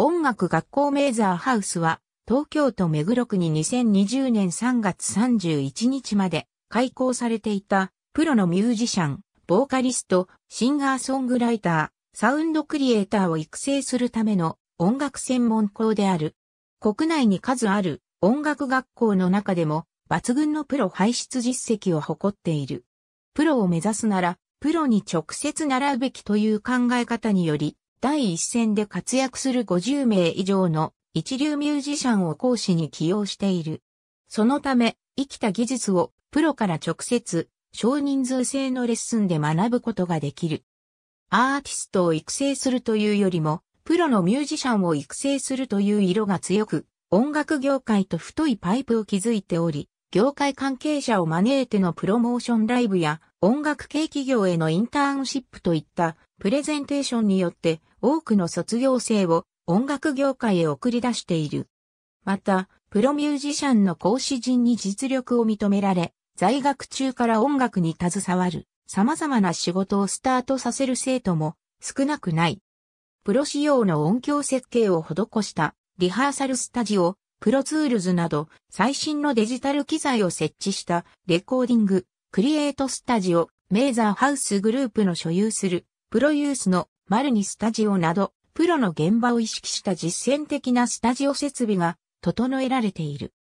音楽学校メーザーハウスは、東京都目黒区に2020年3月31日まで開校されていた、プロのミュージシャン、ボーカリスト、シンガーソングライター、サウンドクリエイターを育成するための音楽専門校である。国内に数ある音楽学校の中でも抜群のプロ輩出実績を誇っている。プロを目指すなら、プロに直接習うべきという考え方により、第一線で活躍する50名以上の一流ミュージシャンを講師に起用している。そのため、生きた技術をプロから直接少人数制のレッスンで学ぶことができる。アーティストを育成するというよりも、プロのミュージシャンを育成するという色が強く、音楽業界と太いパイプを築いており、業界関係者を招いてのプロモーションライブや音楽系企業へのインターンシップといったプレゼンテーションによって多くの卒業生を音楽業界へ送り出している。また、プロミュージシャンの講師陣に実力を認められ、在学中から音楽に携わる様々な仕事をスタートさせる生徒も少なくない。プロ仕様の音響設計を施したリハーサルスタジオ、プロツールズなど最新のデジタル機材を設置したレコーディング、クリエイトスタジオ、メーザーハウスグループの所有する、プロユースのマルニスタジオなど、プロの現場を意識した実践的なスタジオ設備が整えられている。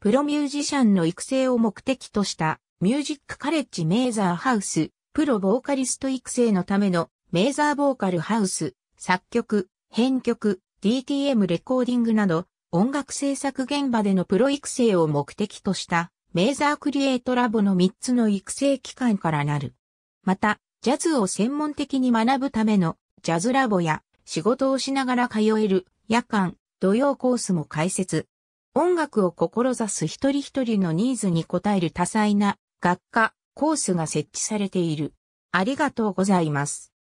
プロミュージシャンの育成を目的としたミュージックカレッジメーザーハウス、プロボーカリスト育成のためのメーザーボーカルハウス、作曲、編曲、DTM レコーディングなど音楽制作現場でのプロ育成を目的としたメーザークリエイトラボの3つの育成機関からなる。また、ジャズを専門的に学ぶためのジャズラボや仕事をしながら通える夜間、土曜コースも開設。音楽を志す一人一人のニーズに応える多彩な学科、コースが設置されている。ありがとうございます。